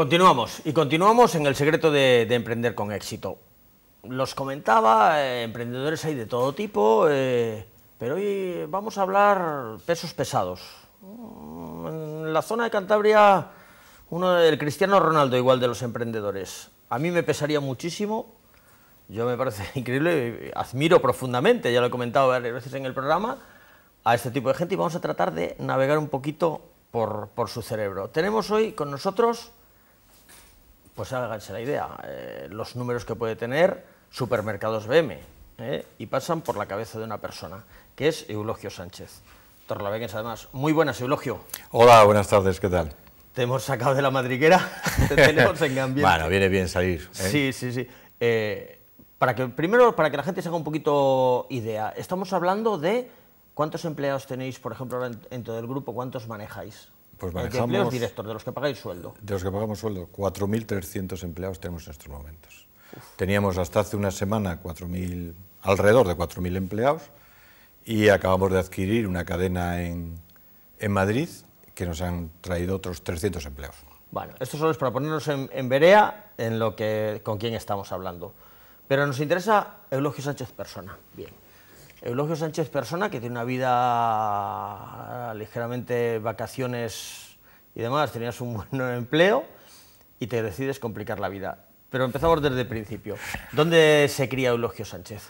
Continuamos, y continuamos en el secreto de, emprender con éxito. Los comentaba, eh, emprendedores hay de todo tipo, eh, pero hoy vamos a hablar pesos pesados. Mm, en la zona de Cantabria, uno, el Cristiano Ronaldo igual de los emprendedores. A mí me pesaría muchísimo, yo me parece increíble, admiro profundamente, ya lo he comentado varias veces en el programa, a este tipo de gente y vamos a tratar de navegar un poquito por, por su cerebro. Tenemos hoy con nosotros pues háganse la idea, eh, los números que puede tener Supermercados BM, eh, y pasan por la cabeza de una persona, que es Eulogio Sánchez. Torlavegues, además. Muy buenas, Eulogio. Hola, buenas tardes, ¿qué tal? Te hemos sacado de la madriguera, te tenemos en cambio. bueno, viene bien salir. ¿eh? Sí, sí, sí. para que, primero, para que la gente se haga un poquito idea, estamos hablando de cuántos empleados tenéis, por ejemplo, en, en todo el grupo, cuántos manejáis. Pues de empleos de los que pagáis sueldo. De los que pagamos sueldo, 4.300 empleados tenemos en estos momentos. Teníamos hasta hace una semana 4.000, alrededor de 4.000 empleados y acabamos de adquirir una cadena en, Madrid que nos han traído otros 300 empleados. Bueno, esto solo es para ponernos en, verea en lo que, con quién estamos hablando. Pero nos interesa Eulogio Sánchez Persona. Bien. Eulogio Sánchez Persona, que tiene una vida ah, ligeramente vacaciones y demás, tenías un buen empleo y te decides complicar la vida. Pero empezamos desde el principio. ¿Dónde se cría Eulogio Sánchez?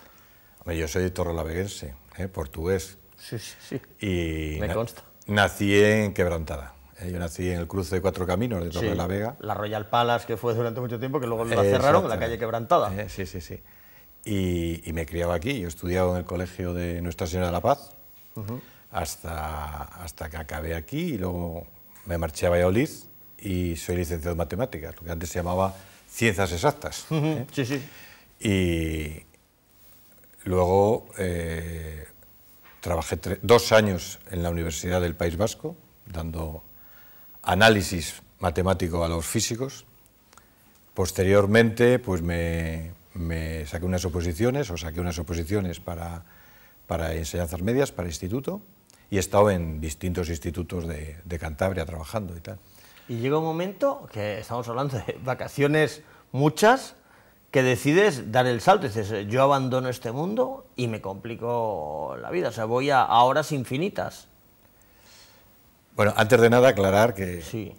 yo soy torrelaveguense, ¿eh? portugués. Sí, sí, sí. Y Me consta. Nací en Quebrantada. ¿eh? Yo nací en el cruce de Cuatro Caminos de Torre la Vega. La Royal Palace, que fue durante mucho tiempo, que luego la cerraron, la calle Quebrantada. Eh, sí, sí, sí y, me criaba aquí. Yo estudiaba en el colegio de Nuestra Señora de la Paz hasta, hasta que acabé aquí y luego me marché a Valladolid y soy licenciado en matemáticas, lo que antes se llamaba ciencias exactas. ¿eh? Sí, sí. Y luego eh, trabajé dos años en la Universidad del País Vasco dando análisis matemático a los físicos. Posteriormente, pues me, me saqué unas oposiciones, o saqué unas oposiciones para, para enseñanzas medias, para instituto, y he estado en distintos institutos de, Cantabria trabajando y tal. Y llega un momento que estamos hablando de vacaciones muchas, que decides dar el salto, dices, yo abandono este mundo y me complico la vida, o sea, voy a, horas infinitas. Bueno, antes de nada aclarar que, sí.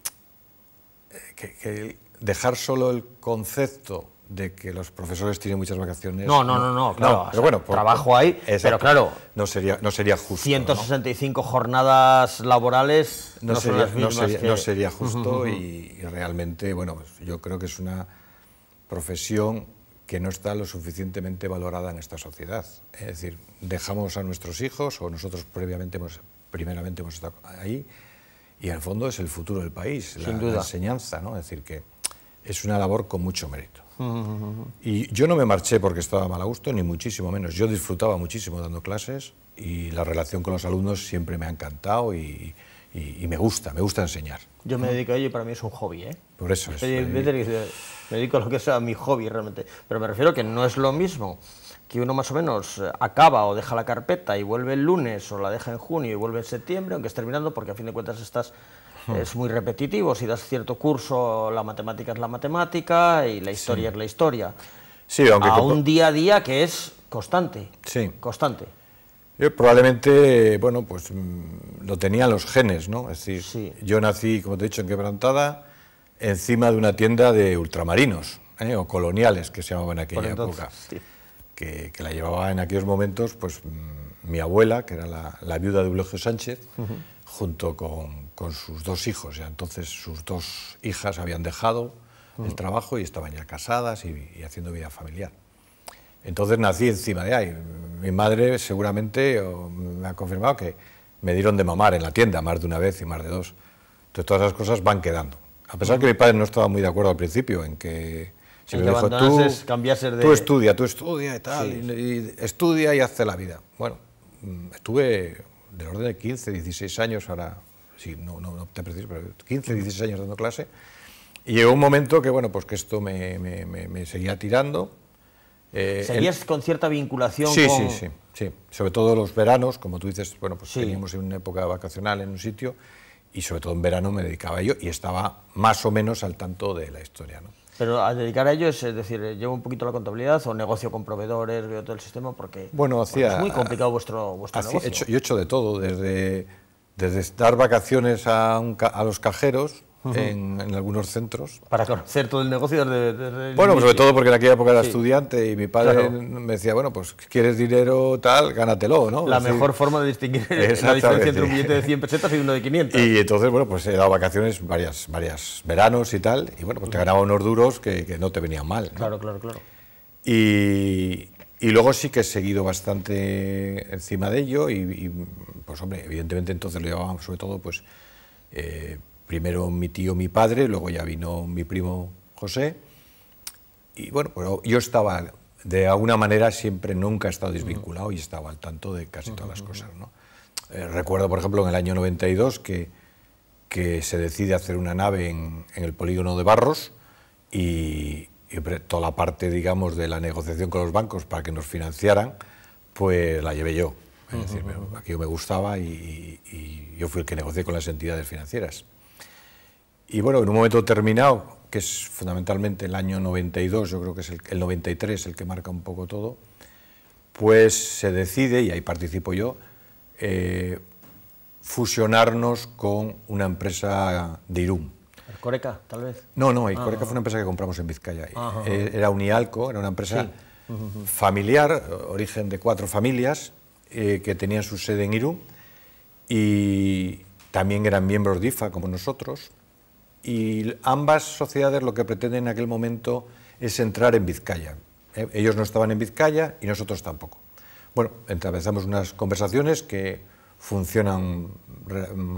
Eh, que, que, dejar solo el concepto de que los profesores tienen muchas vacaciones. No, no, no, no, claro. pero bueno, trabajo hay, pero claro. No sería, no sería justo. 165 jornadas laborales no, sería, no sería, justo Y, realmente, bueno, pues yo creo que es una profesión que no está lo suficientemente valorada en esta sociedad. Es decir, dejamos a nuestros hijos o nosotros previamente hemos, primeramente hemos estado ahí y al fondo es el futuro del país, la enseñanza, ¿no? Es decir, que es una labor con mucho mérito. Y yo no me marché porque estaba mal a gusto, ni muchísimo menos. Yo disfrutaba muchísimo dando clases y la relación con los alumnos siempre me ha encantado y, me gusta, me gusta enseñar. Yo me dedico a ello y para mí es un hobby, ¿eh? Por eso es. me dedico a lo que sea mi hobby realmente, pero me refiero que no es lo mismo que uno más o menos acaba o deja la carpeta y vuelve el lunes o la deja en junio y vuelve en septiembre, aunque es terminando, porque a fin de cuentas estás Hmm. es muy repetitivo. Si das cierto curso, la matemática es la matemática y la historia es la historia. a un día a día que es constante. Sí. Constante. probablemente, bueno, pues mm, lo tenían los genes, ¿no? Es decir, yo nací, como te he dicho, en Quebrantada, encima de una tienda de ultramarinos, ¿eh? o coloniales, que se llamaban en aquella época. Que, que, la llevaba en aquellos momentos, pues mm, mi abuela, que era la, viuda de Eulogio Sánchez, junto con, con sus dos hijos. Ya entonces sus dos hijas habían dejado el mm. trabajo y estaban ya casadas y, haciendo vida familiar. Entonces nací encima de ahí. Mi madre seguramente me ha confirmado que me dieron de mamar en la tienda más de una vez y más de dos. Entonces todas esas cosas van quedando. A pesar que mi padre no estaba muy de acuerdo al principio en que si me dijo, tú, de... tú estudia, tú estudia y tal, y, estudia y hace la vida. Bueno, mm, estuve del orden de 15, 16 años, ahora sí, no, no, te preciso, pero 15, 16 años dando clase. Y llegó un momento que, bueno, pues que esto me, me, seguía tirando. Eh, ¿Seguías con cierta vinculación sí, con...? Sí, sí, sí. Sobre todo los veranos, como tú dices, bueno, pues teníamos una época vacacional en un sitio y sobre todo en verano me dedicaba a ello y estaba más o menos al tanto de la historia, ¿no? Pero a dedicar a ello es, decir, eh, llevo un poquito la contabilidad o negocio con proveedores, veo todo el sistema porque bueno, hacía, es muy complicado vuestro, vuestro negocio. Hecho, yo he hecho de todo, desde desde dar vacaciones a, los cajeros, en, algunos centros. Para conocer todo el negocio desde, Bueno, sobre todo porque en aquella época era estudiante y mi padre me decía, bueno, pues quieres dinero tal, gánatelo, ¿no? La mejor forma de distinguir la diferencia entre un billete de 100 pesetas y uno de 500. Y entonces, bueno, pues he dado vacaciones varias, varias veranos y tal, y bueno, pues te ganaba unos duros que, no te venían mal. Claro, claro, claro. Y, y luego sí que he seguido bastante encima de ello y, pues hombre, evidentemente entonces lo llevaban sobre todo, pues eh, primero mi tío, mi padre, luego ya vino mi primo José. Y bueno, yo estaba, de alguna manera siempre nunca he estado desvinculado y estaba al tanto de casi todas las cosas, ¿no? Eh, recuerdo, por ejemplo, en el año 92 que, que se decide hacer una nave en el polígono de Barros y, y toda la parte, digamos, de la negociación con los bancos para que nos financiaran, pues la llevé yo. Es me gustaba y, yo fui el que negocié con las entidades financieras. Y bueno, en un momento terminado, que es fundamentalmente el año 92, yo creo que es el, 93 el que marca un poco todo, pues se decide, y ahí participo yo, eh, fusionarnos con una empresa de Irún, Coreca, tal vez. No, no, ah, Coreca ah, fue una ah. empresa que compramos en Vizcaya. Eh, era Unialco, era una empresa familiar, origen de cuatro familias, eh, que tenían su sede en Irún y también eran miembros de IFA como nosotros. Y ambas sociedades lo que pretenden en aquel momento es entrar en Vizcaya. Eh, ellos no estaban en Vizcaya y nosotros tampoco. Bueno, empezamos unas conversaciones que funcionan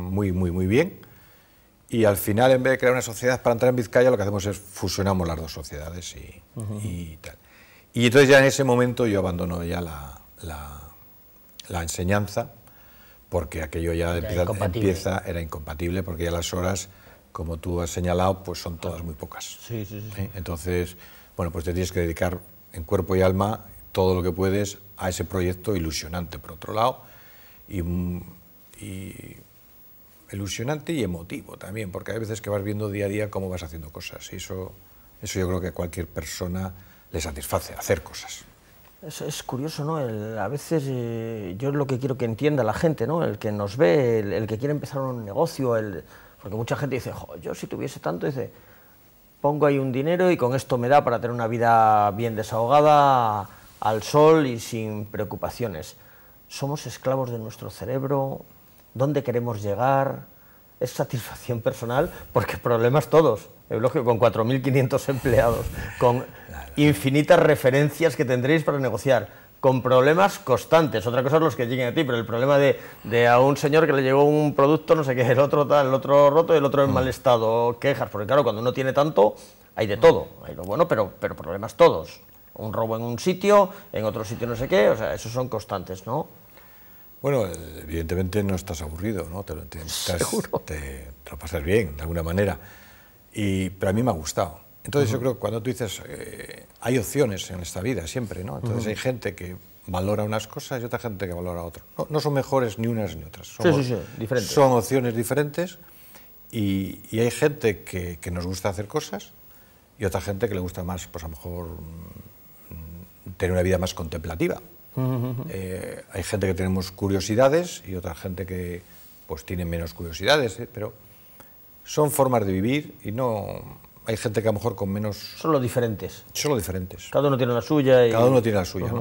muy, muy, muy bien y al final, en vez de crear una sociedad para entrar en Vizcaya, lo que hacemos es fusionamos las dos sociedades y, tal. Y entonces ya en ese momento yo abandono ya la, enseñanza, porque aquello ya era empieza, era incompatible, porque ya las horas, como tú has señalado, pues son todas muy pocas. ¿Eh? Entonces, bueno, pues te tienes que dedicar en cuerpo y alma todo lo que puedes a ese proyecto ilusionante, por otro lado, y, ilusionante y emotivo también, porque hay veces que vas viendo día a día cómo vas haciendo cosas. Y eso, eso yo creo que a cualquier persona le satisface, hacer cosas. Es, curioso, ¿no? a veces eh, yo es lo que quiero que entienda la gente, ¿no? El que nos ve, el, que quiere empezar un negocio, el, porque mucha gente dice, yo si tuviese tanto, dice, pongo ahí un dinero y con esto me da para tener una vida bien desahogada, al sol y sin preocupaciones. Somos esclavos de nuestro cerebro, dónde queremos llegar. Es satisfacción personal porque problemas todos. Eulogio, con 4.500 empleados, con infinitas referencias que tendréis para negociar, con problemas constantes. Otra cosa es los que lleguen a ti, pero el problema de, a un señor que le llegó un producto, no sé qué, el otro tal, el otro roto el otro en mm. mal estado, quejas. Porque claro, cuando uno tiene tanto, hay de mm. todo. Hay lo bueno, pero, pero problemas todos. Un robo en un sitio, en otro sitio no sé qué, o sea, esos son constantes, ¿no? Bueno, evidentemente no estás aburrido, ¿no? Te, te, Te, lo pasas bien, de alguna manera. Y, pero a mí me ha gustado. Entonces yo creo que cuando tú dices, eh, hay opciones en esta vida siempre, ¿no? Entonces hay gente que valora unas cosas y otra gente que valora otras. No, son mejores ni unas ni otras. Son, diferentes. Son opciones diferentes y, hay gente que, que, nos gusta hacer cosas y otra gente que le gusta más, pues a lo mejor, mm, tener una vida más contemplativa. Eh, hay gente que tenemos curiosidades y otra gente que pues tiene menos curiosidades, eh, pero son formas de vivir y no hay gente que a lo mejor con menos... Son los diferentes. diferentes. Cada uno tiene la suya. Y... Cada uno tiene la suya,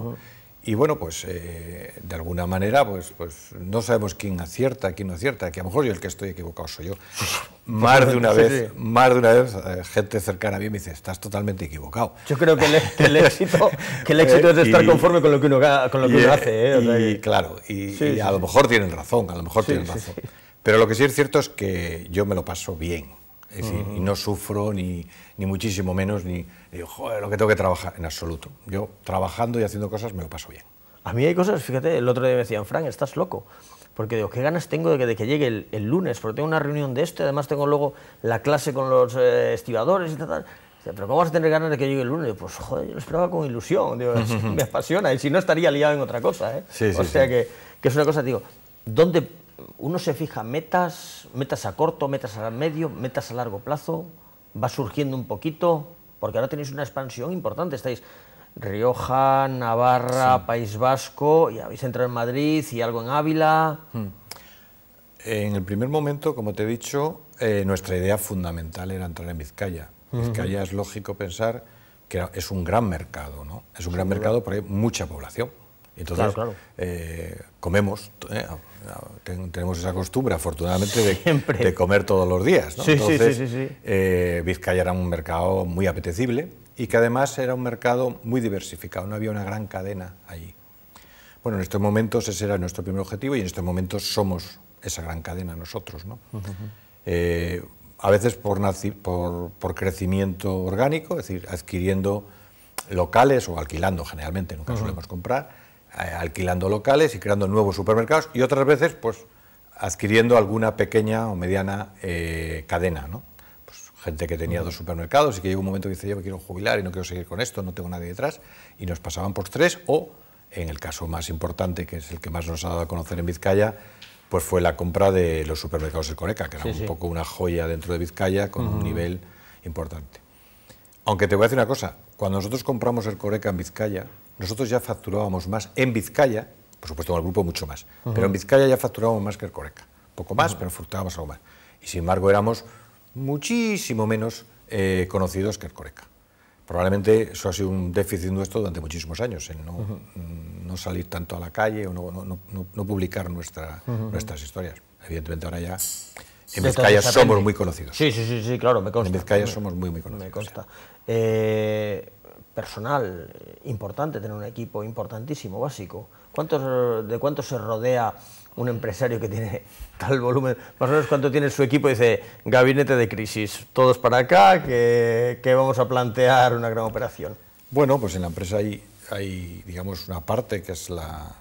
y bueno, pues eh, de alguna manera, pues, pues no sabemos quién acierta, quién no acierta, que a lo mejor yo el que estoy equivocado soy yo. Más de una vez, más de una vez, gente cercana a mí me dice, estás totalmente equivocado. Yo creo que el, éxito, que el éxito es estar conforme con lo que uno, hace. y, claro, y, a lo mejor tienen razón, a lo mejor tienen razón. Pero lo que sí es cierto es que yo me lo paso bien y no sufro ni, ni muchísimo menos, ni digo, joder, lo que tengo que trabajar, en absoluto. Yo trabajando y haciendo cosas me lo paso bien. A mí hay cosas, fíjate, el otro día me decían, Frank, estás loco. Porque digo, qué ganas tengo de que, de que llegue el, lunes, porque tengo una reunión de esto, y además tengo luego la clase con los eh, estibadores y tal. Pero ¿cómo vas a tener ganas de que llegue el lunes? pues joder, yo lo esperaba con ilusión, digo, me apasiona, y si no estaría liado en otra cosa. ¿eh? o sea que, que es una cosa, digo, ¿dónde uno se fija metas, metas a corto, metas a medio, metas a largo plazo, va surgiendo un poquito, porque ahora tenéis una expansión importante, estáis Rioja, Navarra, País Vasco, y habéis entrado en Madrid y algo en Ávila. Hmm. En el primer momento, como te he dicho, eh, nuestra idea fundamental era entrar en Vizcaya. Uh es lógico pensar que es un gran mercado, ¿no? Es un gran mercado porque hay mucha población. Entonces, eh, comemos, eh, tenemos esa costumbre, afortunadamente, de, comer todos los días. Entonces, eh, Vizcaya era un mercado muy apetecible y que además era un mercado muy diversificado, no había una gran cadena allí. Bueno, en estos momentos ese era nuestro primer objetivo y en estos momentos somos esa gran cadena nosotros. ¿no? Eh, a veces por, por, crecimiento orgánico, es decir, adquiriendo locales o alquilando generalmente, nunca solemos comprar eh, alquilando locales y creando nuevos supermercados y otras veces pues adquiriendo alguna pequeña o mediana eh, cadena, ¿no? pues, gente que tenía dos supermercados y que llegó un momento que dice yo me quiero jubilar y no quiero seguir con esto, no tengo nadie detrás y nos pasaban por tres o en el caso más importante que es el que más nos ha dado a conocer en Vizcaya pues fue la compra de los supermercados El Coreca... que era un poco una joya dentro de Vizcaya con un nivel importante. Aunque te voy a decir una cosa, cuando nosotros compramos el Coreca en Vizcaya, nosotros ya facturábamos más en Vizcaya, por supuesto con el grupo mucho más, pero en Vizcaya ya facturábamos más que el Coreca. Poco más, pero facturábamos algo más. Y sin embargo éramos muchísimo menos eh, conocidos que el Coreca. Probablemente eso ha sido un déficit nuestro durante muchísimos años, en mm, no, salir tanto a la calle o no, publicar nuestras historias. Evidentemente ahora ya en Vizcaya somos muy conocidos. Sí, sí, sí, sí claro, me consta. En Vizcaya somos muy, muy conocidos. Me consta. Eh, personal eh, importante, tener un equipo importantísimo, básico. ¿Cuántos, ¿De cuánto se rodea un empresario que tiene tal volumen? Más o menos cuánto tiene su equipo, dice, gabinete de crisis, todos para acá, que, vamos a plantear una gran operación. Bueno, pues en la empresa hay, hay digamos, una parte que es la,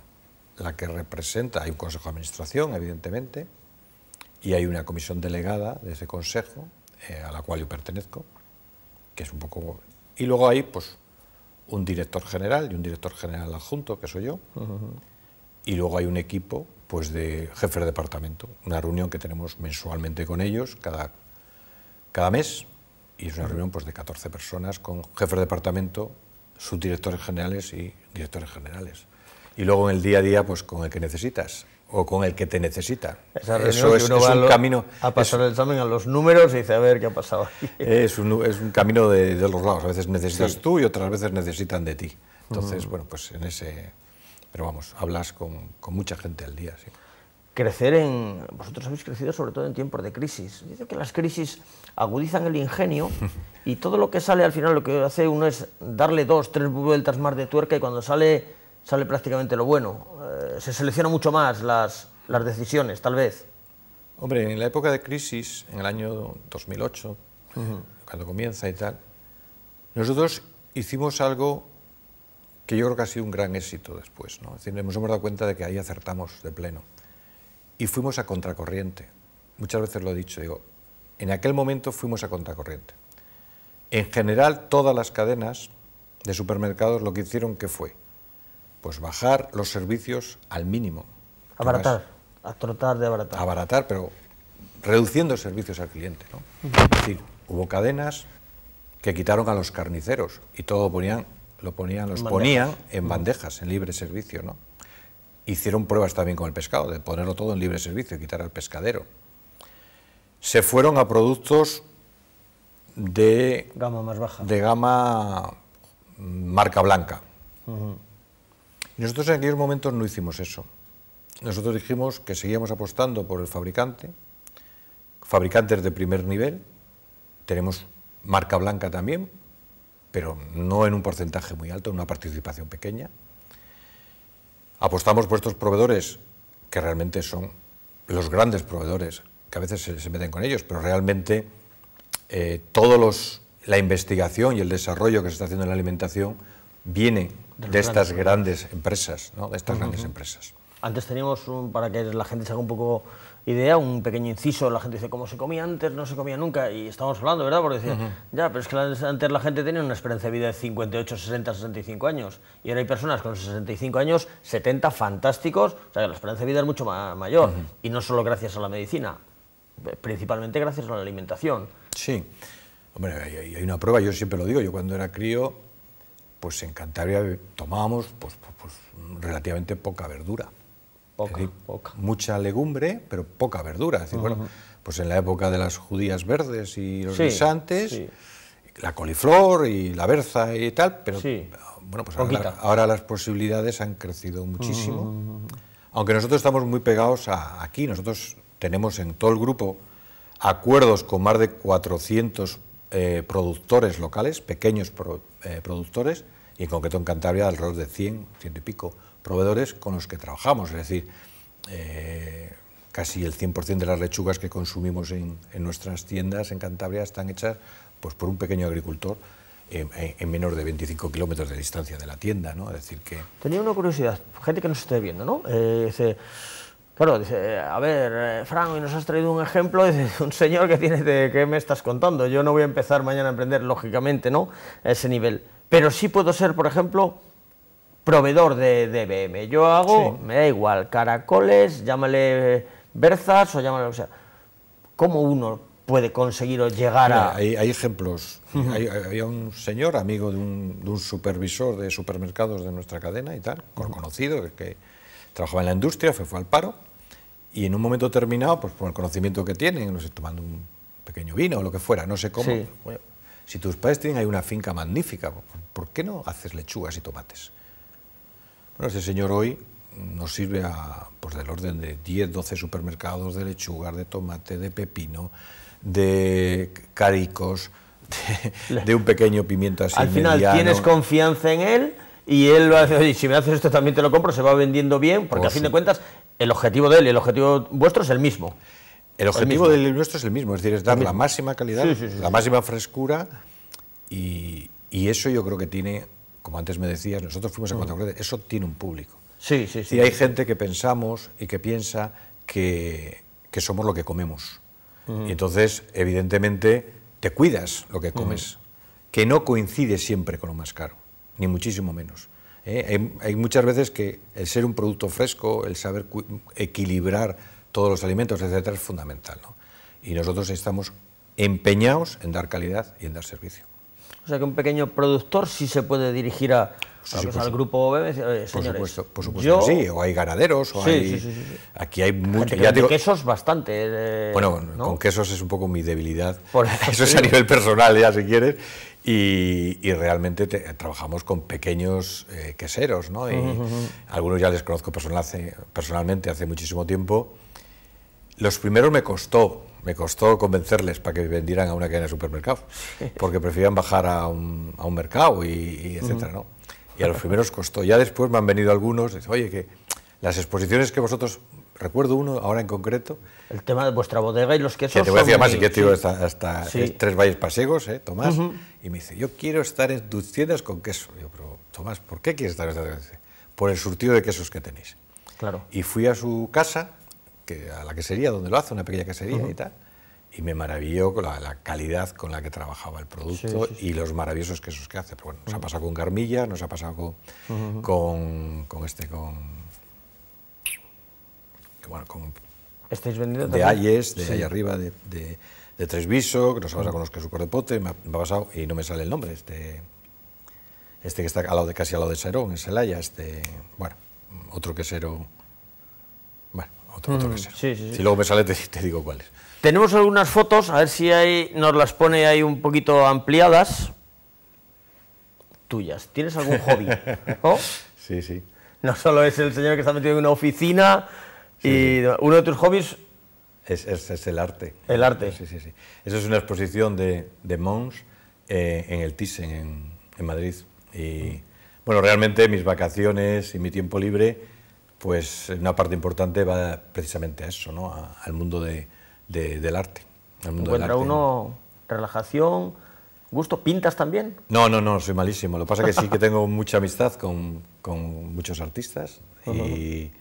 la que representa, hay un consejo de administración, evidentemente, y hay una comisión delegada de ese consejo, eh, a la cual yo pertenezco, que es un poco... Y luego hay, pues, un director general y un director general adjunto, que soy yo, y luego hay un equipo pues, de jefe de departamento, una reunión que tenemos mensualmente con ellos cada, cada mes, y es una reunión pues, de 14 personas con jefes de departamento, subdirectores generales y directores generales. Y luego en el día a día, pues con el que necesitas o con el que te necesita. Eso es, un camino... A pasar el examen a los números y dice, a ver qué ha pasado. Es un, es un camino de, los lados. A veces necesitas tú y otras veces necesitan de ti. Entonces, bueno, pues en ese... Pero vamos, hablas con, con mucha gente al día, Crecer en... Vosotros habéis crecido sobre todo en tiempos de crisis. Dice que las crisis agudizan el ingenio y todo lo que sale al final lo que hace uno es darle dos, tres vueltas más de tuerca y cuando sale sale prácticamente lo bueno. Eh, se selecciona mucho más las, decisiones, tal vez. Hombre, en la época de crisis, en el año 2008, cuando comienza y tal, nosotros hicimos algo que yo creo que ha sido un gran éxito después. ¿no? Es nos hemos dado cuenta de que ahí acertamos de pleno. Y fuimos a contracorriente. Muchas veces lo he dicho, digo, en aquel momento fuimos a contracorriente. En general, todas las cadenas de supermercados lo que hicieron que fue pues bajar los servicios al mínimo. Abaratar, a tratar de abaratar. Abaratar, pero reduciendo servicios al cliente. ¿no? Es decir, hubo cadenas que quitaron a los carniceros y todo ponían, lo ponían, los ponían en bandejas, en libre servicio. ¿no? Hicieron pruebas también con el pescado, de ponerlo todo en libre servicio, quitar al pescadero. Se fueron a productos de gama más baja, de gama marca blanca nosotros en aquellos momentos no hicimos eso. Nosotros dijimos que seguíamos apostando por el fabricante, fabricantes de primer nivel, tenemos marca blanca también, pero no en un porcentaje muy alto, en una participación pequeña. Apostamos por estos proveedores que realmente son los grandes proveedores, que a veces se, meten con ellos, pero realmente eh, todos los la investigación y el desarrollo que se está haciendo en la alimentación viene de, estas grandes, empresas, ¿no? de estas grandes empresas. Antes teníamos, para que la gente se haga un poco idea, un pequeño inciso, la gente dice, ¿cómo se comía antes, no se comía nunca, y estamos hablando, ¿verdad? Porque decía, ya, pero es que antes la gente tenía una esperanza de vida de 58, 60, 65 años, y ahora hay personas con 65 años, 70, fantásticos, o sea, la esperanza de vida es mucho mayor, y no solo gracias a la medicina, principalmente gracias a la alimentación. Sí, hombre, hay, hay una prueba, yo siempre lo digo, yo cuando era crío pues en Cantabria tomábamos pues, pues, pues relativamente poca verdura. Poca, Mucha legumbre, pero poca verdura. Es decir, bueno, pues en la época de las judías verdes y los la coliflor y la berza y tal, pero bueno, pues ahora, las posibilidades han crecido muchísimo. Aunque nosotros estamos muy pegados a aquí, nosotros tenemos en todo el grupo acuerdos con más de 400 eh, productores locales, pequeños eh, productores, y en concreto en Cantabria alrededor de 100, ciento y pico proveedores con los que trabajamos, es decir, eh, casi el 100% de las lechugas que consumimos en, nuestras tiendas en Cantabria están hechas pues, por un pequeño agricultor en, menor de 25 kilómetros de distancia de la tienda, ¿no? Es decir que... Tenía una curiosidad, gente que nos esté viendo, ¿no? Claro, dice, a ver, Frank, eh, Fran, nos has traído un ejemplo de un señor que tiene, de, ¿qué me estás contando? Yo no voy a empezar mañana a emprender, lógicamente, ¿no? ese nivel. Pero sí puedo ser, por ejemplo, proveedor de, de BM. Yo hago, me da igual, caracoles, llámale berzas o llámale o sea. ¿Cómo uno puede conseguir o llegar a...? Hay, ejemplos. había un señor amigo de un, de un, supervisor de supermercados de nuestra cadena y tal, conocido, que trabajaba en la industria, se fue al paro y en un momento terminado, pues por el conocimiento que tienen, no sé, tomando un pequeño vino o lo que fuera, no sé cómo. Pues, si tus padres tienen ahí una finca magnífica, pues, ¿por qué no haces lechugas y tomates? Bueno, ese señor hoy nos sirve a, pues del orden de 10, 12 supermercados de lechugas, de tomate, de pepino, de caricos, de, un pequeño pimiento así. Al final tienes confianza en él y él va a decir, si me haces esto también te lo compro, se va vendiendo bien, porque oh, a fin de cuentas el objetivo de él y el objetivo vuestro es el mismo. El objetivo el del nuestro es el mismo, es decir, es dar la máxima calidad, la máxima frescura y, eso yo creo que tiene, como antes me decías, nosotros fuimos a mm. Cuatro eso tiene un público. Sí, sí, Y hay gente que pensamos y que piensa que, que somos lo que comemos. Y entonces, evidentemente, te cuidas lo que comes, que no coincide siempre con lo más caro ni muchísimo menos. ¿eh? hay, muchas veces que el ser un producto fresco, el saber equilibrar todos los alimentos, etcétera, es fundamental. Y nosotros estamos empeñados en dar calidad y en dar servicio. O sea que un pequeño productor sí se puede dirigir a, al grupo BM, eh, Por supuesto, sí, o hay ganaderos, o hay... aquí hay muchos... Ya quesos bastante... Eh, bueno, con quesos es un poco mi debilidad, eso es a nivel personal ya si quieres, y, realmente trabajamos con pequeños eh, queseros, ¿no? Y algunos ya les conozco personal personalmente hace muchísimo tiempo. Los primeros me costó, me costó convencerles para que vendieran a una cadena de supermercados, porque preferían bajar a un, mercado y, y etcétera, ¿no? Y a los primeros costó. Ya después me han venido algunos, dicen, oye, que las exposiciones que vosotros Recuerdo uno ahora en concreto. El tema de vuestra bodega y los quesos. Que te voy a decir más, que hasta, tres valles pasegos, eh, Tomás, y me dice, yo quiero estar en tus con queso. yo, pero Tomás, ¿por qué quieres estar en Por el surtido de quesos que tenéis. Claro. Y fui a su casa, que, a la quesería donde lo hace, una pequeña quesería y tal, y me maravilló con la, calidad con la que trabajaba el producto y los maravillosos quesos que hace. Pero bueno, nos ha pasado con Carmilla, nos ha pasado con, este, con bueno, de Ayes, de allá arriba, de, de, de Tresviso, que nos ha pasado con los que su cortepote, me ha, pasado, y no me sale el nombre, este, este que está al lado casi al lado de Serón, en Celaya, este, bueno, otro quesero, bueno, otro, quesero. Mm. Sí, sí, si luego me sale te, te digo cuáles. Tenemos algunas fotos, a ver si hay, nos las pone ahí un poquito ampliadas. Tuyas. ¿Tienes algún hobby? Sí, sí. No solo es el señor que está metido en una oficina y uno de tus hobbies... Es, es, el arte. El arte. Sí, sí, sí. Eso es una exposición de, de Mons eh, en el Thyssen, en, en Madrid. Y bueno, realmente mis vacaciones y mi tiempo libre, pues una parte importante va precisamente a eso, ¿no? al mundo de, del arte. Al mundo Encuentra uno relajación, gusto, pintas también. No, no, no, soy malísimo. Lo que pasa es que sí que tengo mucha amistad con, con muchos artistas y,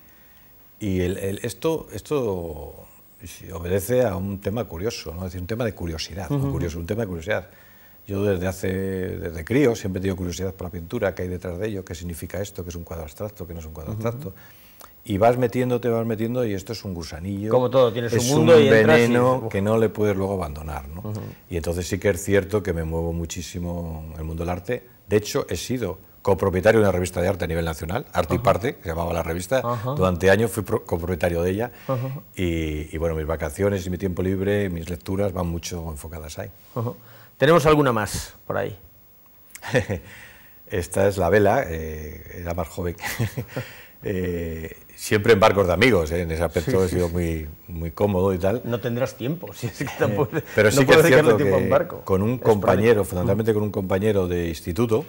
y el, esto, esto obedece a un tema curioso, ¿no? es decir, un tema de curiosidad, curioso, un tema de curiosidad. Yo desde hace, desde crío, siempre he tenido curiosidad por la pintura, qué hay detrás de ello, qué significa esto, qué es un cuadro abstracto, qué no es un cuadro abstracto. Y vas metiéndote, vas metiendo, y esto es un gusanillo. Como todo, tienes un mundo un y veneno que no le puedes luego abandonar. ¿no? Y entonces sí que es cierto que me muevo muchísimo en el mundo del arte. De hecho, he sido propietario de una revista de arte a nivel nacional, Arte y Parte, que llamaba la revista. Durante años fui copropietario de ella y, bueno, mis vacaciones y mi tiempo libre, mis lecturas van mucho enfocadas ahí. ¿Tenemos alguna más por ahí? Esta es la vela, eh, era más joven. Eh, siempre en barcos de amigos, eh, en ese aspecto he sido muy, muy cómodo y tal. No tendrás tiempo, si es que eh, tampoco, Pero sí con un compañero, mm. fundamentalmente con un compañero de instituto,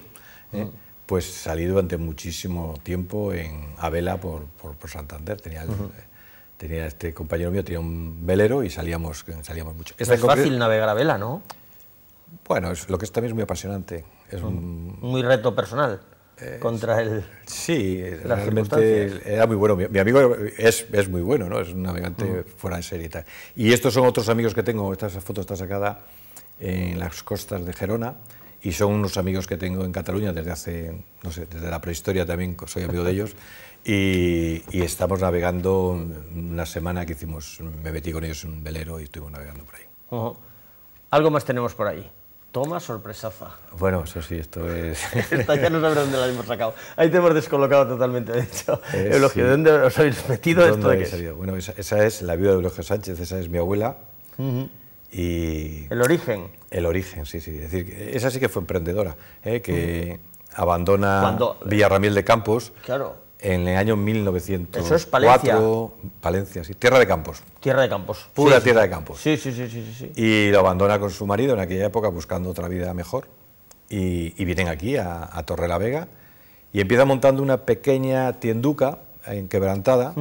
mm pues salí durante muchísimo tiempo en, a vela por, por, Santander. Tenía, tenía este compañero mío, tenía un velero y salíamos, salíamos mucho. es fácil navegar a vela, ¿no? Bueno, es, lo que es también es muy apasionante. Es un, mm, muy reto personal contra el. Sí, realmente era muy bueno. Mi, amigo es, es, muy bueno, ¿no? Es un navegante fuera de serie y tal. Y estos son otros amigos que tengo. Esta foto está sacada en las costas de Gerona, y son unos amigos que tengo en Cataluña desde hace, no sé, desde la prehistoria también, soy amigo de ellos, y, estamos navegando una semana que hicimos, me metí con ellos en un velero y estuvimos navegando por ahí. Algo más tenemos por ahí. Toma sorpresaza. Bueno, eso sí, esto es... Esta ya no sabré dónde la hemos sacado. Ahí te hemos descolocado totalmente, de hecho. Es, Eulogio, ¿dónde os habéis metido esto de qué Bueno, esa, es la viuda de Eulogio Sánchez, esa es mi abuela el origen. El origen, sí, sí. Es decir, esa sí que fue emprendedora, ¿eh? que mm. abandona Villarramiel de Campos claro. en el año 1904. Eso es Palencia. Palencia, sí. Tierra de Campos. Tierra de Campos. Pura tierra de Campos. Sí, sí, sí, sí, sí, Y lo abandona con su marido en aquella época buscando otra vida mejor. Y, vienen aquí a, a, Torre la Vega y empieza montando una pequeña tienduca en eh, Quebrantada,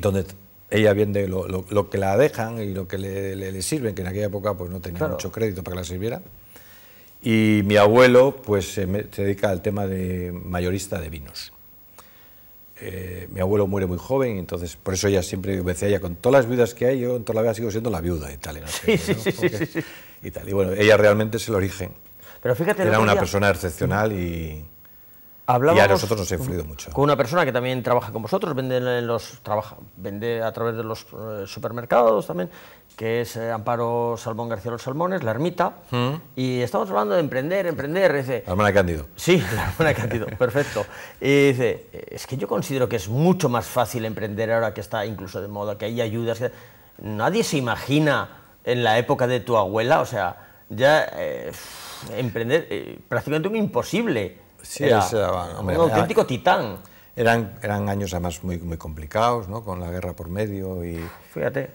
donde ella vende lo, lo, que la dejan y lo que le, sirven, que en aquella época pues no tenía mucho crédito para que la sirviera. Y mi abuelo pues se, dedica al tema de mayorista de vinos. Eh, mi abuelo muere muy joven, entonces por eso ella siempre me decía ella, con todas las viudas que hay, yo en toda la vida sigo siendo la viuda y tal. Y, bueno, ella realmente es el origen. Pero Era una persona excepcional y Hablábamos y a nosotros nos ha influido mucho. Con una persona que también trabaja con vosotros, vende, los, trabaja, vende a través de los eh, supermercados también, que es eh, Amparo Salmón García Los Salmones, La Ermita, mm. y estamos hablando de emprender, emprender. Dice, la hermana Cándido. Sí, la hermana Cándido, perfecto. Y dice, es que yo considero que es mucho más fácil emprender ahora que está incluso de moda, que hay ayudas. Nadie se imagina en la época de tu abuela, o sea, ya eh, emprender prácticamente un imposible. Sí, era, ah, un auténtico titán. Eran, eran años además muy, muy complicados, ¿no? Con la guerra por medio y... Fíjate.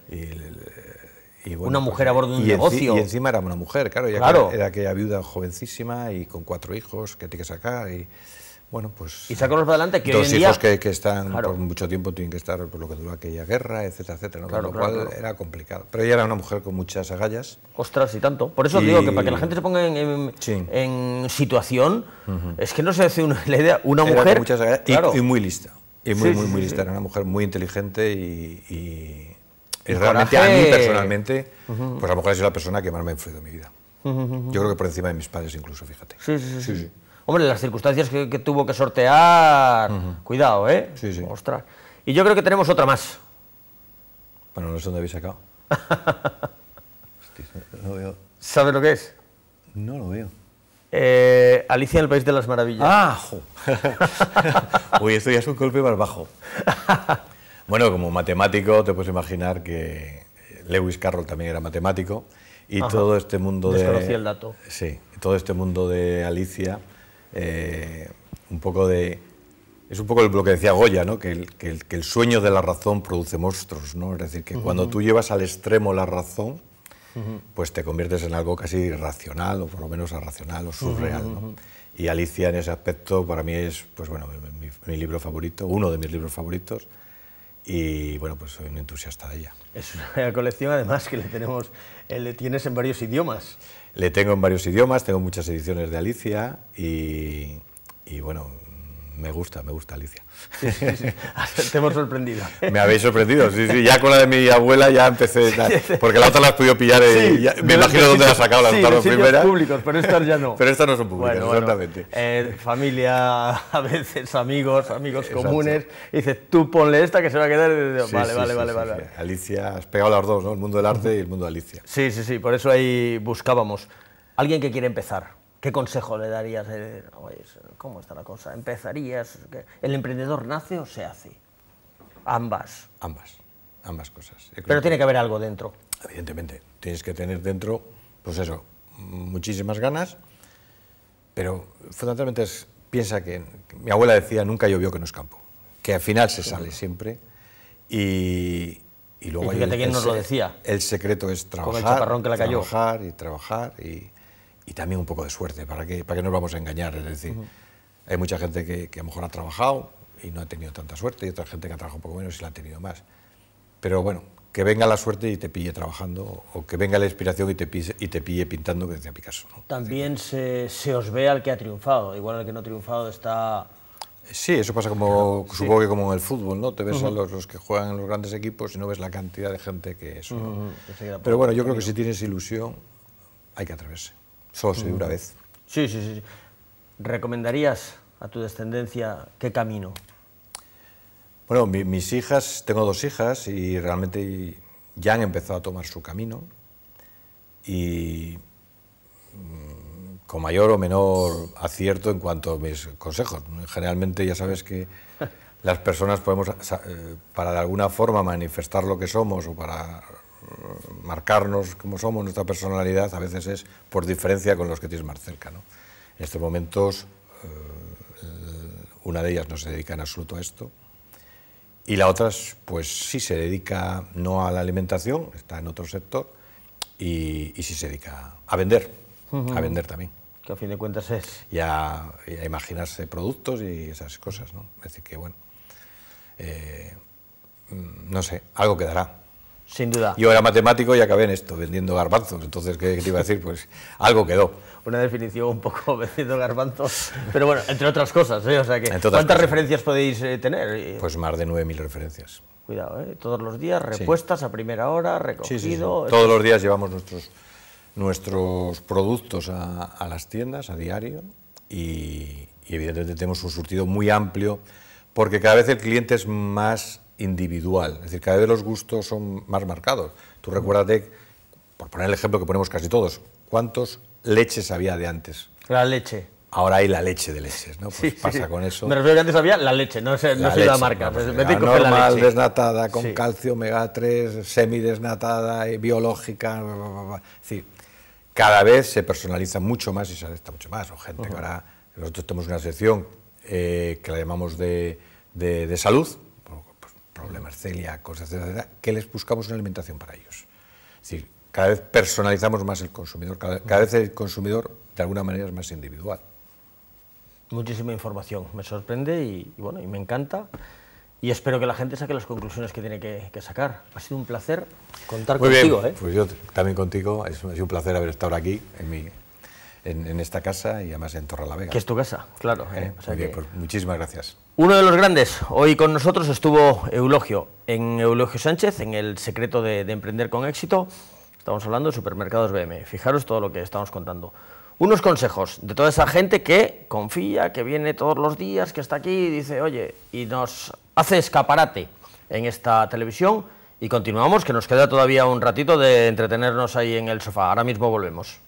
Y, una mujer pues, a bordo de un negocio. Y encima era una mujer, claro. Era, aquella viuda jovencísima y con cuatro hijos que tiene que sacar y... Bueno, pues... Y sacarlos para adelante que dos hijos que, están por mucho tiempo tienen que estar por lo que duró aquella guerra, etcétera, etcétera. ¿no? lo cual era complicado. Pero ella era una mujer con muchas agallas. Ostras, y tanto. Por eso digo que para que la gente se ponga en, situación, es que no se hace una, la idea, una mujer... Con muchas agallas y, muy lista. Y muy, muy, muy lista. Era una mujer muy inteligente y... y realmente a mí personalmente, pues a lo mejor ha sido la persona que más me ha influido en mi vida. Yo creo que por encima de mis padres incluso, fíjate. sí, sí. sí. Hombre, las circunstancias que, tuvo que sortear, cuidado, ¿eh? Sí, sí. Ostras. Y yo creo que tenemos otra más. Bueno, no sé dónde habéis sacado. Hostia, no veo. ¿Sabes lo que es? No lo veo. Eh, Alicia en el País de las Maravillas. ¡Ah! Uy, esto ya es un golpe más bajo. Bueno, como matemático, te puedes imaginar que Lewis Carroll también era matemático y todo este mundo de. Desconocí el dato. Sí, todo este mundo de Alicia eh, un poco de... Es un poco lo que decía Goya, que, el, que, sueño de la razón produce monstruos. ¿no? Es decir, que cuando tú llevas al extremo la razón, pues te conviertes en algo casi irracional, o por lo menos arracional o surreal. Y Alicia en ese aspecto para mí es pues, bueno, mi, libro favorito, uno de mis libros favoritos y bueno, pues soy un entusiasta de ella. Es una colección además que le tenemos, eh, le tienes en varios idiomas. Le tengo en varios idiomas, tengo muchas ediciones de Alicia y, y bueno, me gusta, me gusta Alicia. Te hemos sorprendido. me habéis sorprendido, sí, sí. Ya con la de mi abuela ya empecé. Porque la otra la has podido pillar. Y me imagino dónde la has sacado, la dos primera públicos, pero estas ya no. Pero estas no son públicas, exactamente. Eh, familia, a veces amigos, amigos comunes. Y dices, tú ponle esta que se va a quedar. vale, vale, vale, vale, vale. Alicia, has pegado las dos, ¿no? El mundo del arte y el mundo de Alicia. Sí, sí, sí. Por eso ahí buscábamos. Alguien que quiere empezar ¿Qué consejo le darías? ¿Cómo está la cosa? ¿Empezarías? ¿El emprendedor nace o se hace? Ambas. Ambas, ambas cosas. Pero tiene que haber algo dentro. Evidentemente, tienes que tener dentro, pues eso, muchísimas ganas, pero fundamentalmente piensa que, mi abuela decía, nunca llovió que no es campo, que al final se sale siempre y, y luego... fíjate quién nos lo decía. El secreto es trabajar, Con el chaparrón que la cayó. trabajar y trabajar y y también un poco de suerte, ¿para que para que nos vamos a engañar? Es decir, hay mucha gente que, a lo mejor ha trabajado y no ha tenido tanta suerte, y otra gente que ha trabajado un poco menos y la ha tenido más. Pero bueno, que venga la suerte y te pille trabajando, o que venga la inspiración y te pille, y te pille pintando, que decía Picasso. También se, os ve al que ha triunfado, igual al que no ha triunfado está... Sí, eso pasa como, supongo que como en el fútbol, ¿no? Te ves a los, que juegan en los grandes equipos y no ves la cantidad de gente que es. Pero bueno, yo creo que si tienes ilusión, hay que atreverse. Solo se mm. una vez. Sí, sí, sí. ¿Recomendarías a tu descendencia qué camino? Bueno, mis hijas, tengo dos hijas y realmente ya han empezado a tomar su camino y mm, con mayor o menor acierto en cuanto a mis consejos. Generalmente ya sabes que las personas podemos, eh, para de alguna forma manifestar lo que somos o para marcarnos como somos, nuestra personalidad, a veces es por diferencia con los que tienes más cerca. En estos momentos, eh, una de ellas no se dedica en absoluto a esto, y la otra, pues sí se dedica no a la alimentación, está en otro sector, y, si sí se dedica a vender, a vender también. Que a fin de cuentas es. Y a, imaginarse productos y esas cosas, ¿no? Es decir, que bueno, eh, no sé, algo quedará. Sin duda. Yo era matemático y acabé en esto, vendiendo garbanzos. Entonces, ¿qué, te iba a decir? Pues algo quedó. Una definición un poco vendiendo garbanzos. Pero bueno, entre otras cosas. ¿eh? ¿Cuántas referencias podéis eh, tener? Pues más de 9.000 referencias. Cuidado, ¿eh? todos los días, repuestas a primera hora, recogido. todos los días llevamos nuestros, nuestros productos a, las tiendas a diario y evidentemente tenemos un surtido muy amplio porque cada vez el cliente es más individual. Es decir, cada vez los gustos son más marcados. Tú recuérdate, por poner el ejemplo que ponemos casi todos, ¿cuántos leches había de antes? La leche. Ahora hay la leche de leches, ¿no? Pues pasa con eso. Me refiero que antes había la leche, no, sé, no la marca. normal, desnatada, con calcio, omega 3, semidesnatada, eh, biológica. Bla, bla, Es decir, cada vez se personaliza mucho más y se adapta mucho más. gente ahora, nosotros tenemos una sección eh, que la llamamos de, de salud, problemas celíacos, etcétera, etcétera, que les buscamos una alimentación para ellos. Es decir, cada vez personalizamos más el consumidor, cada, vez el consumidor de alguna manera es más individual. Muchísima información, me sorprende y, bueno, y me encanta y espero que la gente saque las conclusiones que tiene que, sacar. Ha sido un placer contar Muy contigo. Bien. ¿eh? Pues yo también contigo, es, es, un placer haber estado aquí en mi, en, esta casa y además en Torrelavega. Que es tu casa, claro. Eh, eh, pues muchísimas gracias. Uno de los grandes. Hoy con nosotros estuvo Eulogio, en Eulogio Sánchez, en El secreto de, de emprender con éxito. Estamos hablando de supermercados BM. Fijaros todo lo que estamos contando. Unos consejos de toda esa gente que confía, que viene todos los días, que está aquí y dice, oye, y nos hace escaparate en esta televisión. Y continuamos, que nos queda todavía un ratito de entretenernos ahí en el sofá. Ahora mismo volvemos.